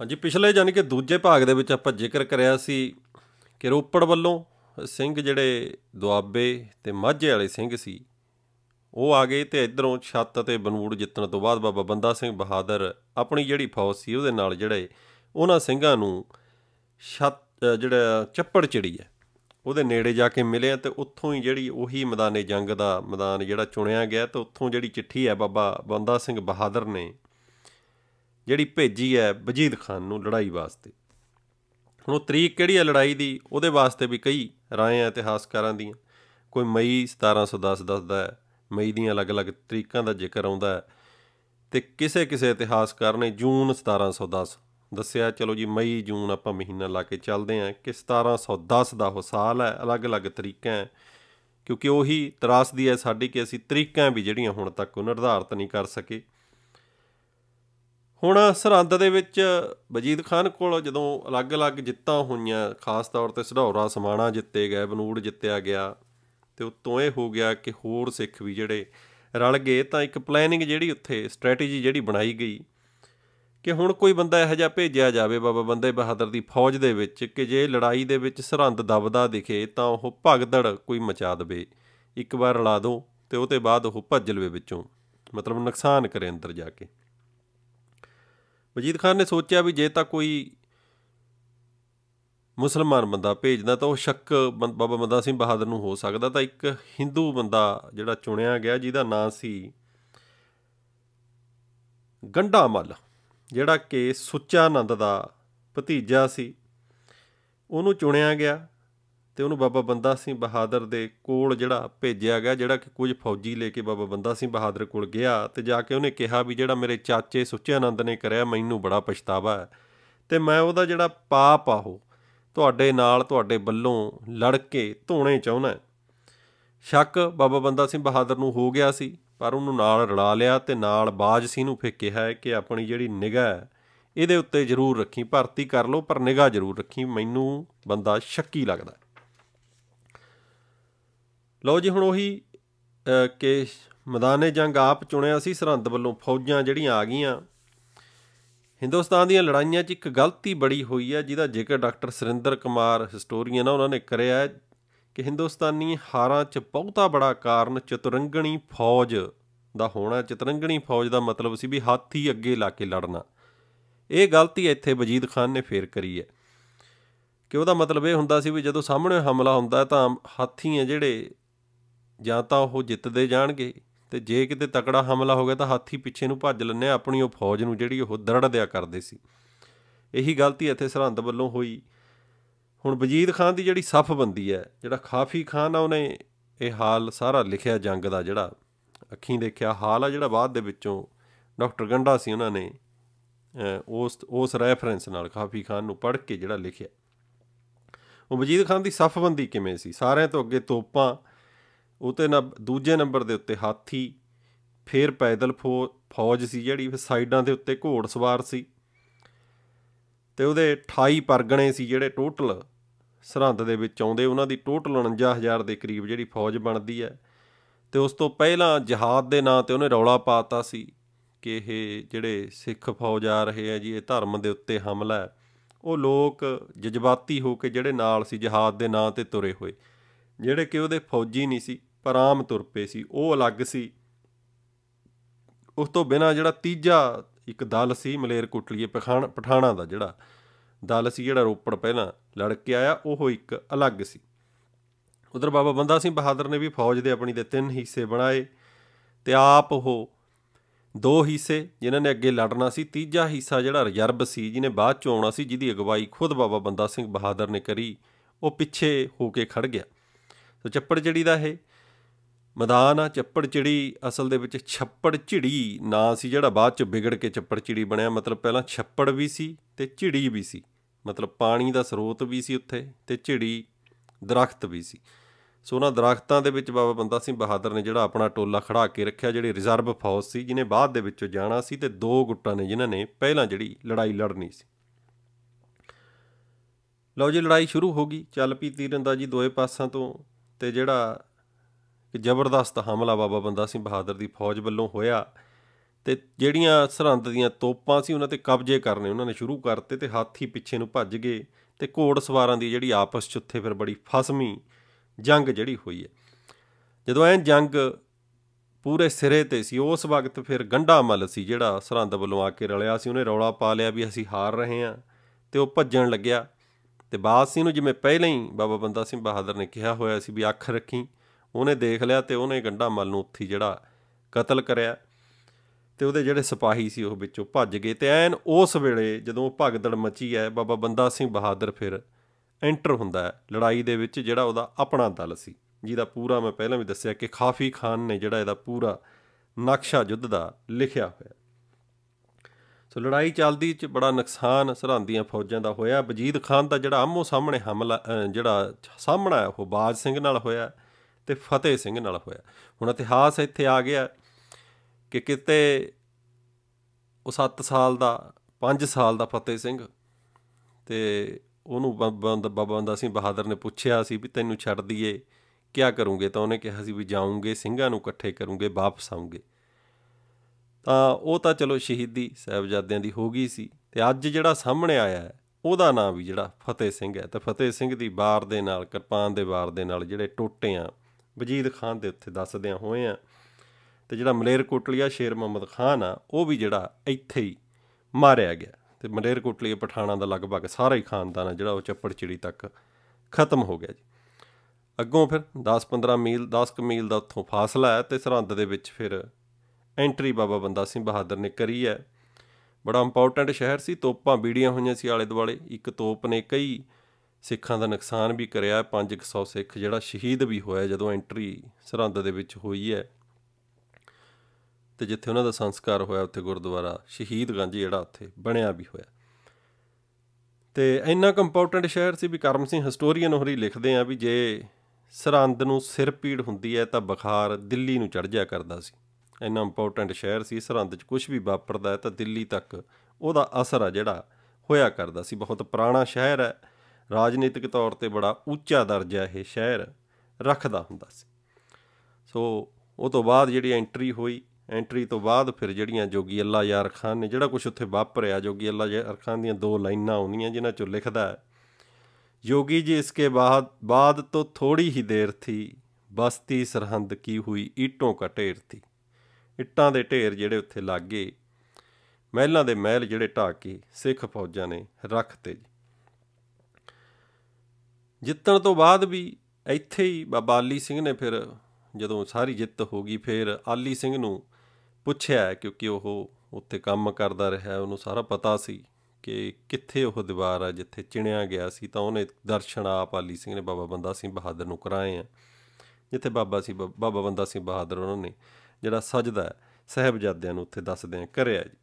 ਹਾਂਜੀ ਪਿਛਲੇ ਯਾਨੀ ਕਿ ਦੂਜੇ ਭਾਗ ਦੇ ਵਿੱਚ ਆਪਾਂ ਜ਼ਿਕਰ ਕਰਿਆ ਸੀ ਕਿ ਰੋਪੜ ਵੱਲੋਂ ਸਿੰਘ ਜਿਹੜੇ ਦੁਆਬੇ ਤੇ ਮਾਝੇ ਵਾਲੇ ਸਿੰਘ ਸੀ ਉਹ ਆ ਗਏ ਤੇ ਇਧਰੋਂ ਛੱਤ ਤੇ ਬਨੂੜ ਜਿੱਤਣ ਤੋਂ ਬਾਅਦ ਬਾਬਾ ਬੰਦਾ ਸਿੰਘ ਬਹਾਦਰ ਆਪਣੀ ਜਿਹੜੀ ਫੌਜ ਸੀ ਉਹਦੇ ਨਾਲ ਜਿਹੜੇ ਉਹਨਾਂ ਸਿੰਘਾਂ ਨੂੰ ਛੱਤ ਜਿਹੜਾ ਚੱਪੜ ਚੜੀ ਹੈ ਉਹਦੇ ਨੇੜੇ ਜਾ ਕੇ ਮਿਲੇ ਤੇ ਉੱਥੋਂ ਹੀ ਜਿਹੜੀ ਉਹੀ ਮੈਦਾਨੇ ਜੰਗ ਦਾ ਮੈਦਾਨ ਜਿਹੜਾ ਚੁਣਿਆ ਗਿਆ ਤੇ ਉੱਥੋਂ ਜਿਹੜੀ ਚਿੱਠੀ ਹੈ ਬਾਬਾ ਬੰਦਾ ਸਿੰਘ ਬਹਾਦਰ ਨੇ ਜਿਹੜੀ ਭੇਜੀ ਹੈ ਵਜੀਦ ਖਾਨ ਨੂੰ ਲੜਾਈ ਵਾਸਤੇ ਹੁਣ ਉਹ ਤਰੀਕ ਕਿਹੜੀ ਹੈ ਲੜਾਈ ਦੀ ਉਹਦੇ ਵਾਸਤੇ ਵੀ ਕਈ ਰਾਏ ਆ ਇਤਿਹਾਸਕਾਰਾਂ ਦੀਆਂ ਕੋਈ ਮਈ 1710 ਦੱਸਦਾ ਹੈ ਮਈ ਦੀਆਂ ਅਲੱਗ-ਅਲੱਗ ਤਰੀਕਾਂ ਦਾ ਜ਼ਿਕਰ ਆਉਂਦਾ ਹੈ ਤੇ ਕਿਸੇ-ਕਿਸੇ ਇਤਿਹਾਸਕਾਰ ਨੇ ਜੂਨ 1710 ਦੱਸਿਆ ਚਲੋ ਜੀ ਮਈ ਜੂਨ ਆਪਾਂ ਮਹੀਨਾ ਲਾ ਕੇ ਚੱਲਦੇ ਆ ਕਿ 1710 ਦਾ ਉਹ ਸਾਲ ਹੈ ਅਲੱਗ-ਅਲੱਗ ਤਰੀਕਾਂ ਹੈ ਕਿਉਂਕਿ ਉਹੀ ਤਰਾਸਦੀ ਹੈ ਸਾਡੀ ਕਿ ਅਸੀਂ ਤਰੀਕਾਂ ਵੀ ਜਿਹੜੀਆਂ ਹੁਣ ਤੱਕ ਉਹ ਨਿਰਧਾਰਤ ਨਹੀਂ ਕਰ ਸਕੇ ਹੁਣ ਸਰਹੰਦ ਦੇ ਵਿੱਚ ਵਜੀਦ ਖਾਨ ਕੋਲ ਜਦੋਂ ਅਲੱਗ-ਅਲੱਗ ਜਿੱਤਾਂ ਹੋਈਆਂ ਖਾਸ ਤੌਰ ਤੇ ਸਢੌਰਾ ਸਮਾਣਾ ਜਿੱਤੇ ਗਏ ਬਨੂੜ ਜਿੱਤਿਆ ਗਿਆ ਤੇ ਉਤੋਂ ਇਹ ਹੋ ਗਿਆ ਕਿ ਹੋਰ ਸਿੱਖ ਵੀ ਜਿਹੜੇ ਰਲ ਗਏ ਤਾਂ ਇੱਕ ਪਲੈਨਿੰਗ ਜਿਹੜੀ ਉੱਥੇ ਸਟ੍ਰੈਟੇਜੀ ਜਿਹੜੀ ਬਣਾਈ ਗਈ ਕਿ ਹੁਣ ਕੋਈ ਬੰਦਾ ਇਹੋ ਜਿਹਾ ਭੇਜਿਆ ਜਾਵੇ ਬਾਬਾ ਬੰਦੇ ਬਹਾਦਰ ਦੀ ਫੌਜ ਦੇ ਵਿੱਚ ਕਿ ਜੇ ਲੜਾਈ ਦੇ ਵਿੱਚ ਸਰਹੰਦ ਦਬਦਾ ਦਿਖੇ ਤਾਂ ਉਹ ਭਗਦੜ ਕੋਈ ਮਚਾ ਦਵੇ ਇੱਕ ਵਾਰ ਰਲਾ ਦੋ ਤੇ ਉਹਦੇ ਬਾਅਦ ਉਹ ਭੱਜ ਲਵੇ ਵਿੱਚੋਂ ਮਤਲਬ ਨੁਕਸਾਨ ਕਰੇ ਅੰਦਰ ਜਾ ਕੇ ਵਜੀਦ ਖਾਨ ਨੇ ਸੋਚਿਆ ਵੀ ਜੇ ਤਾਂ ਕੋਈ ਮੁਸਲਮਾਨ ਬੰਦਾ ਭੇਜਦਾ ਤਾਂ ਉਹ ਸ਼ੱਕ ਬਾਬਾ ਬੰਦਾ ਸਿੰਘ ਬਹਾਦਰ ਨੂੰ ਹੋ ਸਕਦਾ ਤਾਂ ਇੱਕ ਹਿੰਦੂ ਬੰਦਾ ਜਿਹੜਾ ਚੁਣਿਆ ਗਿਆ ਜਿਹਦਾ ਨਾਂ ਸੀ ਗੰਡਾ ਮੱਲ ਜਿਹੜਾ ਕਿ ਸੁੱਚਾ ਆਨੰਦ ਦਾ ਭਤੀਜਾ ਸੀ ਉਹਨੂੰ ਚੁਣਿਆ ਗਿਆ ਤੇ ਉਹਨੂੰ ਬਾਬਾ ਬੰਦਾ ਸਿੰਘ ਬਹਾਦਰ ਦੇ ਕੋਲ ਜਿਹੜਾ ਭੇਜਿਆ ਗਿਆ ਜਿਹੜਾ ਕਿ ਕੁਝ ਫੌਜੀ ਲੈ ਕੇ ਬਾਬਾ ਬੰਦਾ ਸਿੰਘ ਬਹਾਦਰ ਕੋਲ ਗਿਆ ਤੇ ਜਾ ਕੇ ਉਹਨੇ ਕਿਹਾ ਵੀ ਜਿਹੜਾ ਮੇਰੇ ਚਾਚੇ ਸੁੱਚੇ ਆਨੰਦ ਨੇ ਕਰਿਆ ਮੈਨੂੰ ਬੜਾ ਪਛਤਾਵਾ ਹੈ ਤੇ ਮੈਂ ਉਹਦਾ ਜਿਹੜਾ ਪਾਪ ਆ ਉਹ ਤੁਹਾਡੇ ਨਾਲ ਤੁਹਾਡੇ ਵੱਲੋਂ ਲੜ ਕੇ ਧੋਣੇ ਚਾਹੁੰਦਾ ਸ਼ੱਕ ਬਾਬਾ ਬੰਦਾ ਸਿੰਘ ਬਹਾਦਰ ਨੂੰ ਹੋ ਗਿਆ ਸੀ ਪਰ ਉਹਨੂੰ ਨਾਲ ਰੜਾ ਲਿਆ ਤੇ ਨਾਲ ਬਾਜ ਸਿੰਘ ਨੂੰ ਫਿਰ ਕਿਹਾ ਹੈ ਕਿ ਆਪਣੀ ਜਿਹੜੀ ਨਿਗਾਹ ਇਹਦੇ ਉੱਤੇ ਜ਼ਰੂਰ ਰੱਖੀ ਭਰਤੀ ਕਰ ਲਓ ਪਰ ਨਿਗਾਹ ਜ਼ਰੂਰ ਰੱਖੀ ਮੈਨੂੰ ਬੰਦਾ ਸ਼ੱਕੀ ਲੱਗਦਾ ਲਓ ਜੀ ਹੁਣ ਉਹੀ ਕਿ ਮੈਦਾਨੇ ਜੰਗ ਆਪ ਚੁਣਿਆ ਸੀ ਸਰਹੰਦ ਵੱਲੋਂ ਫੌਜਾਂ ਜਿਹੜੀਆਂ ਆ ਗਈਆਂ ਹਿੰਦੁਸਤਾਨ ਦੀਆਂ ਲੜਾਈਆਂ 'ਚ ਇੱਕ ਗਲਤੀ ਬੜੀ ਹੋਈ ਹੈ ਜਿਹਦਾ ਜ਼ਿਕਰ ਡਾਕਟਰ ਸਰਿੰਦਰ ਕੁਮਾਰ ਹਿਸਟੋਰੀਅਨ ਆ ਉਹਨਾਂ ਨੇ ਕਰਿਆ ਹੈ ਕਿ ਹਿੰਦੁਸਤਾਨੀ ਹਾਰਾਂ 'ਚ ਬਹੁਤਾ ਬੜਾ ਕਾਰਨ ਚਤੁਰੰਗਣੀ ਫੌਜ ਦਾ ਹੋਣਾ ਚਤਰੰਗਣੀ ਫੌਜ ਦਾ ਮਤਲਬ ਸੀ ਵੀ ਹਾਥੀ ਅੱਗੇ ਲਾ ਕੇ ਲੜਨਾ ਇਹ ਗਲਤੀ ਇੱਥੇ ਵਜੀਦ ਖਾਨ ਨੇ ਫੇਰ ਕਰੀ ਹੈ ਕਿ ਉਹਦਾ ਮਤਲਬ ਇਹ ਹੁੰਦਾ ਸੀ ਵੀ ਜਦੋਂ ਸਾਹਮਣੇ ਹਮਲਾ ਹੁੰਦਾ ਤਾਂ ਹਾਥੀ ਆ ਜਿਹੜੇ ਜਾਂ ਤਾਂ ਉਹ ਜਿੱਤਦੇ ਜਾਣਗੇ ਤੇ ਜੇ ਕਿਤੇ ਤਕੜਾ ਹਮਲਾ ਹੋ ਗਿਆ ਤਾਂ ਹਾਥੀ ਪਿੱਛੇ ਨੂੰ ਭੱਜ ਲੈਣੇ ਆਪਣੀ ਉਹ ਫੌਜ ਨੂੰ ਜਿਹੜੀ ਉਹ ਦਰੜ ਦਿਆ ਕਰਦੇ ਸੀ ਇਹੀ ਗਲਤੀ ਇੱਥੇ ਸਰਹੰਦ ਵੱਲੋਂ ਹੋਈ ਹੁਣ ਵਜੀਦ ਖਾਨ ਦੀ ਜਿਹੜੀ ਸਫਬੰਦੀ ਹੈ ਜਿਹੜਾ ਖਾਫੀ ਖਾਨ ਆ ਉਹਨੇ ਇਹ ਹਾਲ ਸਾਰਾ ਲਿਖਿਆ ਜੰਗ ਦਾ ਜਿਹੜਾ ਅੱਖੀਂ ਦੇਖਿਆ ਹਾਲ ਆ ਜਿਹੜਾ ਬਾਅਦ ਦੇ ਵਿੱਚੋਂ ਡਾਕਟਰ ਗੰਡਾ ਸੀ ਉਹਨਾਂ ਨੇ ਉਸ ਉਸ ਰੈਫਰੈਂਸ ਨਾਲ ਖਾਫੀ ਖਾਨ ਨੂੰ ਪੜ੍ਹ ਕੇ ਜਿਹੜਾ ਲਿਖਿਆ ਉਹ ਵਜੀਦ ਖਾਨ ਦੀ ਸਫਬੰਦੀ ਕਿਵੇਂ ਸੀ ਸਾਰਿਆਂ ਤੋਂ ਅੱਗੇ ਤੋਪਾਂ ਉਹ ਤੇ ਦੂਜੇ ਨੰਬਰ ਦੇ ਉੱਤੇ ਹਾਥੀ ਫਿਰ ਪੈਦਲ ਫੌਜ ਸੀ ਜਿਹੜੀ ਫਿਰ ਸਾਈਡਾਂ ਦੇ ਉੱਤੇ ਘੋੜਸਵਾਰ ਸੀ ਤੇ ਉਹਦੇ 28 ਪਰਗਣੇ ਸੀ ਜਿਹੜੇ ਟੋਟਲ ਸਰਹੰਦ ਦੇ ਵਿੱਚ ਆਉਂਦੇ ਉਹਨਾਂ ਦੀ ਟੋਟਲ 49000 ਦੇ ਕਰੀਬ ਜਿਹੜੀ ਫੌਜ ਬਣਦੀ ਹੈ ਤੇ ਉਸ ਤੋਂ ਪਹਿਲਾਂ ਜਹਾਦ ਦੇ ਨਾਂ ਤੇ ਉਹਨੇ ਰੌਲਾ ਪਾਤਾ ਸੀ ਕਿ ਇਹ ਜਿਹੜੇ ਸਿੱਖ ਫੌਜ ਆ ਰਹੇ ਆ ਜੀ ਇਹ ਧਰਮ ਦੇ ਉੱਤੇ ਹਮਲਾ ਹੈ ਉਹ ਲੋਕ ਜਜ਼ਬਾਤੀ ਹੋ ਕੇ ਜਿਹੜੇ ਨਾਲ ਸੀ ਜਹਾਦ ਦੇ ਨਾਂ ਤੇ ਤੁਰੇ ਹੋਏ ਜਿਹੜੇ ਕਿ ਉਹਦੇ ਫੌਜੀ ਨਹੀਂ ਸੀ ਪਰਾਮ ਤੁਰ ਪਏ ਸੀ ਉਹ ਅਲੱਗ ਸੀ ਉਸ ਤੋਂ ਬਿਨਾ ਜਿਹੜਾ ਤੀਜਾ ਇੱਕ ਦਲ ਸੀ ਮਲੇਰ ਕੁਟਲੀਏ ਪਠਾਣ ਪਠਾਣਾ ਦਾ ਜਿਹੜਾ ਦਲ ਸੀ ਜਿਹੜਾ ਰੋਪੜ ਪਹਿਲਾਂ ਲੜ ਕੇ ਆਇਆ ਉਹ ਇੱਕ ਅਲੱਗ ਸੀ ਉਧਰ ਬਾਬਾ ਬੰਦਾ ਸਿੰਘ ਬਹਾਦਰ ਨੇ ਵੀ ਫੌਜ ਦੇ ਆਪਣੀ ਦੇ ਤਿੰਨ ਹਿੱਸੇ ਬਣਾਏ ਤੇ ਆਪ ਉਹ ਦੋ ਹਿੱਸੇ ਜਿਨ੍ਹਾਂ ਨੇ ਅੱਗੇ ਲੜਨਾ ਸੀ ਤੀਜਾ ਹਿੱਸਾ ਜਿਹੜਾ ਰਿਜ਼ਰਵ ਸੀ ਜਿਹਨੇ ਬਾਅਦ ਚ ਆਉਣਾ ਸੀ ਜਿਹਦੀ ਅਗਵਾਈ ਖੁਦ ਬਾਬਾ ਬੰਦਾ ਸਿੰਘ ਬਹਾਦਰ ਨੇ ਕਰੀ ਉਹ ਪਿੱਛੇ ਹੋ ਕੇ ਖੜ ਗਿਆ ਸੋ ਚੱਪੜ ਜੜੀ ਦਾ ਇਹ ਮੈਦਾਨ ਆ ਚੱਪੜ ਚਿੜੀ ਅਸਲ ਦੇ ਵਿੱਚ ਛੱਪੜ ਝਿੜੀ ਨਾਂ ਸੀ ਜਿਹੜਾ ਬਾਅਦ ਚ ਵਿਗੜ ਕੇ ਚੱਪੜ ਚਿੜੀ ਬਣਿਆ ਮਤਲਬ ਪਹਿਲਾਂ ਛੱਪੜ ਵੀ ਸੀ ਤੇ ਝਿੜੀ ਵੀ ਸੀ ਮਤਲਬ ਪਾਣੀ ਦਾ ਸਰੋਤ ਵੀ ਸੀ ਉੱਥੇ ਤੇ ਝਿੜੀ ਦਰਖਤ ਵੀ ਸੀ ਸੋ ਉਹਨਾਂ ਦਰਖਤਾਂ ਦੇ ਵਿੱਚ ਬਾਬਾ ਬੰਦਾ ਸਿੰਘ ਬਹਾਦਰ ਨੇ ਜਿਹੜਾ ਆਪਣਾ ਟੋਲਾ ਖੜਾ ਕੇ ਰੱਖਿਆ ਜਿਹੜੀ ਰਿਜ਼ਰਵ ਫੌਜ ਸੀ ਜਿਹਨੇ ਬਾਅਦ ਦੇ ਵਿੱਚੋਂ ਜਾਣਾ ਸੀ ਤੇ ਦੋ ਗੁੱਟਾਂ ਨੇ ਜਿਨ੍ਹਾਂ ਨੇ ਪਹਿਲਾਂ ਜਿਹੜੀ ਲੜਾਈ ਲੜਨੀ ਸੀ ਲਓ ਜੀ ਲੜਾਈ ਸ਼ੁਰੂ ਹੋ ਗਈ ਚੱਲ ਪਈ ਤੀਰੰਦਾਜ਼ੀ ਦੋਏ ਪਾਸਾਂ ਤੋਂ ਤੇ ਜਿਹੜਾ ਕਿ ਜ਼ਬਰਦਸਤ ਹਮਲਾ ਬਾਬਾ ਬੰਦਾ ਸਿੰਘ ਬਹਾਦਰ ਦੀ ਫੌਜ ਵੱਲੋਂ ਹੋਇਆ ਤੇ ਜਿਹੜੀਆਂ ਸਰਹੰਦ ਦੀਆਂ ਤੋਪਾਂ ਸੀ ਉਹਨਾਂ ਤੇ ਕਬਜ਼ੇ ਕਰਨੇ ਉਹਨਾਂ ਨੇ ਸ਼ੁਰੂ ਕਰਤੇ ਤੇ ਹਾਥੀ ਪਿੱਛੇ ਨੂੰ ਭੱਜ ਗਏ ਤੇ ਘੋੜ ਸਵਾਰਾਂ ਦੀ ਜਿਹੜੀ ਆਪਸ 'ਚ ਉੱਥੇ ਫਿਰ ਬੜੀ ਫਸਮੀ ਜੰਗ ਜਿਹੜੀ ਹੋਈ ਹੈ ਜਦੋਂ ਐ ਜੰਗ ਪੂਰੇ ਸਿਰੇ ਤੇ ਸੀ ਉਸ ਵਕਤ ਫਿਰ ਗੰਡਾ ਮਲ ਸੀ ਜਿਹੜਾ ਸਰਹੰਦ ਵੱਲੋਂ ਆ ਕੇ ਰਲਿਆ ਸੀ ਉਹਨੇ ਰੌਲਾ ਪਾ ਲਿਆ ਵੀ ਅਸੀਂ ਹਾਰ ਰਹੇ ਹਾਂ ਤੇ ਉਹ ਭੱਜਣ ਲੱਗਿਆ ਤੇ ਬਾਦ ਸਿੰਘ ਨੂੰ ਜਿਵੇਂ ਪਹਿਲਾਂ ਹੀ ਬਾਬਾ ਬੰਦਾ ਸਿੰਘ ਬਹਾਦਰ ਨੇ ਕਿਹਾ ਹੋਇਆ ਸੀ ਵੀ ਅੱਖ ਰੱਖੀ ਉਹਨੇ ਦੇਖ ਲਿਆ ਤੇ ਉਹਨੇ ਗੰਡਾ ਮਲ ਨੂੰ ਉੱਥੀ ਜਿਹੜਾ ਕਤਲ ਕਰਿਆ ਤੇ ਉਹਦੇ ਜਿਹੜੇ ਸਿਪਾਹੀ ਸੀ ਉਹ ਵਿੱਚੋਂ ਭੱਜ ਗਏ ਤੇ ਐਨ ਉਸ ਵੇਲੇ ਜਦੋਂ ਭਗਦੜ ਮੱਚੀ ਹੈ ਬਾਬਾ ਬੰਦਾ ਸਿੰਘ ਬਹਾਦਰ ਫਿਰ ਐਂਟਰ ਹੁੰਦਾ ਹੈ ਲੜਾਈ ਦੇ ਵਿੱਚ ਜਿਹੜਾ ਉਹਦਾ ਆਪਣਾ ਦਲ ਸੀ ਜਿਹਦਾ ਪੂਰਾ ਮੈਂ ਪਹਿਲਾਂ ਵੀ ਦੱਸਿਆ ਕਿ ਖਾਫੀ ਖਾਨ ਨੇ ਜਿਹੜਾ ਇਹਦਾ ਪੂਰਾ ਨਕਸ਼ਾ ਯੁੱਧ ਦਾ ਲਿਖਿਆ ਹੋਇਆ ਸੋ ਲੜਾਈ ਚੱਲਦੀ ਚ ਬੜਾ ਨੁਕਸਾਨ ਸਰਹੰਦੀਆਂ ਫੌਜਾਂ ਦਾ ਹੋਇਆ ਬਜੀਦ ਖਾਨ ਦਾ ਜਿਹੜਾ ਆਮੋ ਸਾਹਮਣੇ ਹਮਲਾ ਜਿਹੜਾ ਸਾਹਮਣਾ ਉਹ ਬਾਜ ਸਿੰਘ ਨਾਲ ਹੋਇਆ ਤੇ ਫਤਿਹ ਸਿੰਘ ਨਾਲ ਹੋਇਆ ਹੁਣ ਇਤਿਹਾਸ ਇੱਥੇ ਆ ਗਿਆ ਕਿ ਕਿਤੇ ਉਹ 7 ਸਾਲ ਦਾ 5 ਸਾਲ ਦਾ ਫਤਿਹ ਸਿੰਘ ਤੇ ਉਹਨੂੰ ਬਾਬਾ ਬੰਦਾ ਸਿੰਘ ਬਹਾਦਰ ਨੇ ਪੁੱਛਿਆ ਸੀ ਵੀ ਤੈਨੂੰ ਛੱਡ ਦਈਏ ਕੀ ਕਰੂੰਗੇ ਤਾਂ ਉਹਨੇ ਕਿਹਾ ਸੀ ਵੀ ਜਾਉਂਗੇ ਸਿੰਘਾਂ ਨੂੰ ਇਕੱਠੇ ਕਰੂੰਗੇ ਵਾਪਸ ਆਉਂਗੇ ਤਾਂ ਉਹ ਤਾਂ ਚਲੋ ਸ਼ਹੀਦੀ ਸਹਿਬਜ਼ਾਦਿਆਂ ਦੀ ਹੋ ਗਈ ਸੀ ਤੇ ਅੱਜ ਜਿਹੜਾ ਸਾਹਮਣੇ ਆਇਆ ਹੈ ਉਹਦਾ ਨਾਮ ਵੀ ਜਿਹੜਾ ਫਤਿਹ ਸਿੰਘ ਹੈ ਤੇ ਫਤਿਹ ਸਿੰਘ ਦੀ ਬਾਰ ਦੇ ਨਾਲ ਕਿਰਪਾਨ ਦੇ ਬਾਰ ਦੇ ਨਾਲ ਜਿਹੜੇ ਟੋਟੇ ਆ ਵਜੀਦ ਖਾਨ ਦੇ ਉੱਤੇ ਦੱਸਦਿਆਂ ਹੋਏ ਆ ਤੇ ਜਿਹੜਾ ਮਲੇਰਕੋਟਲੀਆ ਸ਼ੇਰ ਮੁਹੰਮਦ ਖਾਨ ਆ ਉਹ ਵੀ ਜਿਹੜਾ ਇੱਥੇ ਹੀ ਮਾਰਿਆ ਗਿਆ ਤੇ ਮਲੇਰਕੋਟਲੀਆ ਪਠਾਣਾ ਦਾ ਲਗਭਗ ਸਾਰਾ ਹੀ ਖਾਨਦਾਨ ਆ ਜਿਹੜਾ ਉਹ ਚੱਪੜਚਿੜੀ ਤੱਕ ਖਤਮ ਹੋ ਗਿਆ ਜੀ ਅੱਗੋਂ ਫਿਰ 10-15 ਮੀਲ 10 ਕੁ ਮੀਲ ਦਾ ਉੱਥੋਂ ਫਾਸਲਾ ਹੈ ਤੇ ਸਰਹੰਦ ਦੇ ਵਿੱਚ ਫਿਰ ਐਂਟਰੀ ਬਾਬਾ ਬੰਦਾ ਸਿੰਘ ਬਹਾਦਰ ਨੇ ਕਰੀ ਹੈ ਬੜਾ ਇੰਪੋਰਟੈਂਟ ਸ਼ਹਿਰ ਸੀ ਤੋਪਾਂ ਬੀੜੀਆਂ ਹੋਈਆਂ ਸੀ ਆਲੇ ਦੁਆਲੇ ਇੱਕ ਤੋਪ ਨੇ ਕਈ ਸਿੱਖਾਂ ਦਾ ਨੁਕਸਾਨ ਵੀ ਕਰਿਆ 500 ਸਿੱਖ ਜਿਹੜਾ ਸ਼ਹੀਦ ਵੀ ਹੋਇਆ ਜਦੋਂ ਐਂਟਰੀ ਸਰਹੰਦ ਦੇ ਵਿੱਚ ਹੋਈ ਹੈ ਤੇ ਜਿੱਥੇ ਉਹਨਾਂ ਦਾ ਸੰਸਕਾਰ ਹੋਇਆ ਉੱਥੇ ਗੁਰਦੁਆਰਾ ਸ਼ਹੀਦ ਗੰਜ ਜਿਹੜਾ ਉੱਥੇ ਬਣਿਆ ਵੀ ਹੋਇਆ ਤੇ ਇੰਨਾ ਕੰਪੋਰਟੈਂਟ ਸ਼ਹਿਰ ਸੀ ਵੀ ਕਰਮ ਸਿੰਘ ਹਿਸਟੋਰੀਅਨ ਹੋਰੀ ਲਿਖਦੇ ਆ ਵੀ ਜੇ ਸਰਹੰਦ ਨੂੰ ਸਿਰ ਪੀੜ ਹੁੰਦੀ ਹੈ ਤਾਂ ਬੁਖਾਰ ਦਿੱਲੀ ਨੂੰ ਚੜ ਜਾ ਕਰਦਾ ਸੀ ਇੰਨਾ ਇੰਪੋਰਟੈਂਟ ਸ਼ਹਿਰ ਸੀ ਸਰਹੰਦ 'ਚ ਕੁਝ ਵੀ ਵਾਪਰਦਾ ਹੈ ਤਾਂ ਦਿੱਲੀ ਤੱਕ ਉਹਦਾ ਅਸਰ ਆ ਜਿਹੜਾ ਹੋਇਆ ਕਰਦਾ ਸੀ ਬਹੁਤ ਪੁਰਾਣਾ ਸ਼ਹਿਰ ਹੈ ਰਾਜਨੀਤਿਕ ਤੌਰ ਤੇ ਬੜਾ ਉੱਚਾ ਦਰਜਾ ਇਹ ਸ਼ਹਿਰ ਰੱਖਦਾ ਹੁੰਦਾ ਸੀ ਸੋ ਉਹ ਤੋਂ ਬਾਅਦ ਜਿਹੜੀ ਐਂਟਰੀ ਹੋਈ ਐਂਟਰੀ ਤੋਂ ਬਾਅਦ ਫਿਰ ਜਿਹੜੀਆਂ ਜੋਗੀ ਅੱਲਾ ਯਾਰ ਖਾਨ ਨੇ ਜਿਹੜਾ ਕੁਝ ਉੱਥੇ ਵਾਪਰਿਆ ਜੋਗੀ ਅੱਲਾ ਯਾਰ ਖਾਨ ਦੀਆਂ ਦੋ ਲਾਈਨਾਂ ਆਉਂਦੀਆਂ ਜਿਨ੍ਹਾਂ ਚੋਂ ਲਿਖਦਾ ਹੈ ਯੋਗੀ ਜੀ ਇਸਕੇ ਬਾਅਦ बाद ਤੋਂ ਥੋੜੀ ਹੀ ਦੇਰ ਥੀ ਬਸਤੀ ਸਰਹੰਦ ਕੀ ਹੋਈ ਈਟੋਂ ਕਾ ਢੇਰ ਥੀ ਇੱਟਾਂ ਦੇ ਢੇਰ ਜਿਹੜੇ ਉੱਥੇ ਲੱਗੇ ਮਹਿਲਾਂ ਦੇ ਮਹਿਲ ਜਿਹੜੇ ਢਾਕੇ ਸਿੱਖ ਫੌਜਾਂ ਨੇ ਰੱਖਤੇ ਜੀ ਜਿੱਤਣ ਤੋਂ ਬਾਅਦ ਵੀ ਇੱਥੇ ਹੀ ਬਾਬਾ ਆਲੀ ਸਿੰਘ ਨੇ ਫਿਰ ਜਦੋਂ ਸਾਰੀ ਜਿੱਤ ਹੋ ਗਈ ਫਿਰ ਆਲੀ ਸਿੰਘ ਨੂੰ ਪੁੱਛਿਆ ਕਿਉਂਕਿ ਉਹ ਉੱਥੇ ਕੰਮ ਕਰਦਾ ਰਿਹਾ ਉਹਨੂੰ ਸਾਰਾ ਪਤਾ ਸੀ ਕਿ ਕਿੱਥੇ ਉਹ ਦੀਵਾਰ ਆ ਜਿੱਥੇ ਚਿਣਿਆ ਗਿਆ ਸੀ ਤਾਂ ਉਹਨੇ ਦਰਸ਼ਨ ਆਪ ਆਲੀ ਸਿੰਘ ਨੇ ਬਾਬਾ ਬੰਦਾ ਸਿੰਘ ਬਹਾਦਰ ਨੂੰ ਕਰਾਏ ਆ ਜਿੱਥੇ ਬਾਬਾ ਸੀ ਬਾਬਾ ਬੰਦਾ ਸਿੰਘ ਬਹਾਦਰ ਉਹਨਾਂ ਨੇ ਜਿਹੜਾ ਸਜਦਾ ਸਹਿਬਜ਼ਾਦਿਆਂ ਨੂੰ ਉੱਥੇ ਦੱਸਦੇ ਆ ਕਰਿਆ ਜੀ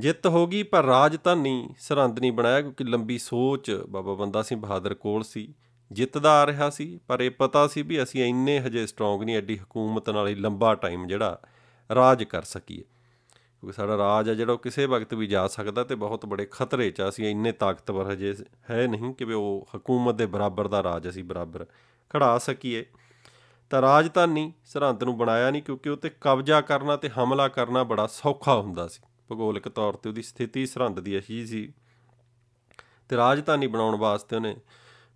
ਜਿੱਤ ਹੋ ਗਈ ਪਰ ਰਾਜਧਾਨੀ ਸਰਹੰਦ ਨਹੀਂ ਬਣਾਇਆ ਕਿਉਂਕਿ ਲੰਬੀ ਸੋਚ ਬਾਬਾ ਬੰਦਾ ਸਿੰਘ ਬਹਾਦਰ ਕੋਲ ਸੀ ਜਿੱਤਦਾ ਆ ਰਿਹਾ ਸੀ ਪਰ ਇਹ ਪਤਾ ਸੀ ਵੀ ਅਸੀਂ ਇੰਨੇ ਹਜੇ ਸਟਰੋਂਗ ਨਹੀਂ ਐਡੀ ਹਕੂਮਤ ਨਾਲ ਹੀ ਲੰਬਾ ਟਾਈਮ ਜਿਹੜਾ ਰਾਜ ਕਰ ਸਕੀਏ ਕਿਉਂਕਿ ਸਾਡਾ ਰਾਜ ਆ ਜਿਹੜਾ ਉਹ ਕਿਸੇ ਵਕਤ ਵੀ ਜਾ ਸਕਦਾ ਤੇ ਬਹੁਤ ਬੜੇ ਖਤਰੇ 'ਚ ਅਸੀਂ ਇੰਨੇ ਤਾਕਤਵਰ ਹਜੇ ਹੈ ਨਹੀਂ ਕਿ ਉਹ ਹਕੂਮਤ ਦੇ ਬਰਾਬਰ ਦਾ ਰਾਜ ਅਸੀਂ ਬਰਾਬਰ ਖੜਾ ਸਕੀਏ ਤਾਂ ਰਾਜਧਾਨੀ ਸਰਹੰਦ ਨੂੰ ਬਣਾਇਆ ਨਹੀਂ ਕਿਉਂਕਿ ਉਹ ਤੇ ਕਬਜ਼ਾ ਕਰਨਾ ਤੇ ਹਮਲਾ ਕਰਨਾ ਬੜਾ ਸੌਖਾ ਹੁੰਦਾ ਸੀ ਭੂਗੋਲਿਕ ਤੌਰ ਤੇ ਉਹਦੀ ਸਥਿਤੀ ਸਰਹੰਦ ਦੀ ਅਹੀ ਸੀ ਤੇ ਰਾਜਧਾਨੀ ਬਣਾਉਣ ਵਾਸਤੇ ਉਹਨੇ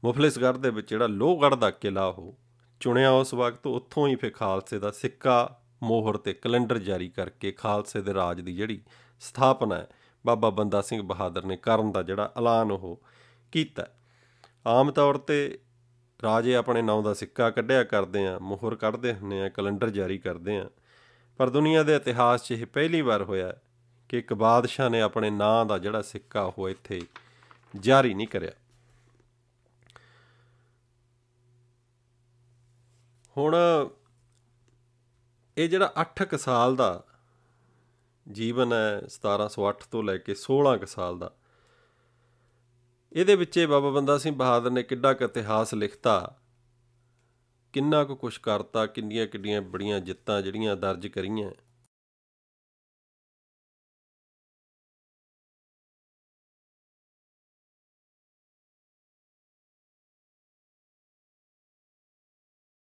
ਮੁਫਲਿਸਗੜ੍ਹ ਦੇ ਵਿੱਚ ਜਿਹੜਾ ਲੋਹਗੜ੍ਹ ਦਾ ਕਿਲਾ ਉਹ ਚੁਣਿਆ ਉਸ ਵਕਤ ਉੱਥੋਂ ਹੀ ਫੇ ਖਾਲਸੇ ਦਾ ਸਿੱਕਾ ਮੋਹਰ ਤੇ ਕੈਲੰਡਰ ਜਾਰੀ ਕਰਕੇ ਖਾਲਸੇ ਦੇ ਰਾਜ ਦੀ ਜਿਹੜੀ ਸਥਾਪਨਾ ਹੈ ਬਾਬਾ ਬੰਦਾ ਸਿੰਘ ਬਹਾਦਰ ਨੇ ਕਰਨ ਦਾ ਜਿਹੜਾ ਐਲਾਨ ਉਹ ਕੀਤਾ ਆਮ ਤੌਰ ਤੇ ਰਾਜੇ ਆਪਣੇ ਨਾਂ ਦਾ ਸਿੱਕਾ ਕੱਢਿਆ ਕਰਦੇ ਆ ਮੋਹਰ ਕੱਢਦੇ ਹੁੰਦੇ ਆ ਕੈਲੰਡਰ ਜਾਰੀ ਕਰਦੇ ਆ ਪਰ ਦੁਨੀਆ ਦੇ ਇਤਿਹਾਸ 'ਚ ਇਹ ਪਹਿਲੀ ਵਾਰ ਹੋਇਆ ਕਿ ਇੱਕ ਬਾਦਸ਼ਾਹ ਨੇ ਆਪਣੇ ਨਾਂ ਦਾ ਜਿਹੜਾ ਸਿੱਕਾ ਉਹ ਇੱਥੇ ਜਾਰੀ ਨਹੀਂ ਕਰਿਆ ਹੁਣ ਇਹ ਜਿਹੜਾ 8 ਸਾਲ ਦਾ ਜੀਵਨ ਹੈ 1708 ਤੋਂ ਲੈ ਕੇ 16 ਸਾਲ ਦਾ ਇਹਦੇ ਵਿੱਚ ਬਾਬਾ ਬੰਦਾ ਸਿੰਘ ਬਹਾਦਰ ਨੇ ਕਿੱਡਾ ਕ ਇਤਿਹਾਸ ਲਿਖਤਾ ਕਿੰਨਾ ਕੁ ਕੁਝ ਕਰਤਾ ਕਿੰਨੀਆਂ ਕਿੱਡੀਆਂ ਬੜੀਆਂ ਜਿੱਤਾਂ ਜਿਹੜੀਆਂ ਦਰਜ ਕਰੀਆਂ